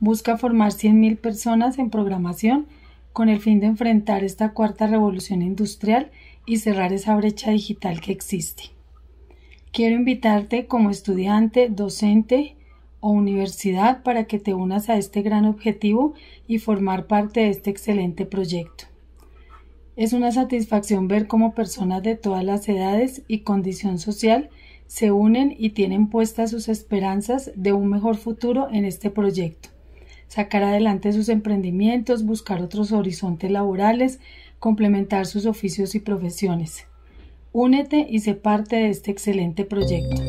busca formar 100.000 personas en programación con el fin de enfrentar esta cuarta revolución industrial y cerrar esa brecha digital que existe. Quiero invitarte como estudiante, docente o universidad para que te unas a este gran objetivo y formar parte de este excelente proyecto. Es una satisfacción ver cómo personas de todas las edades y condición social se unen y tienen puestas sus esperanzas de un mejor futuro en este proyecto sacar adelante sus emprendimientos, buscar otros horizontes laborales, complementar sus oficios y profesiones. Únete y sé parte de este excelente proyecto.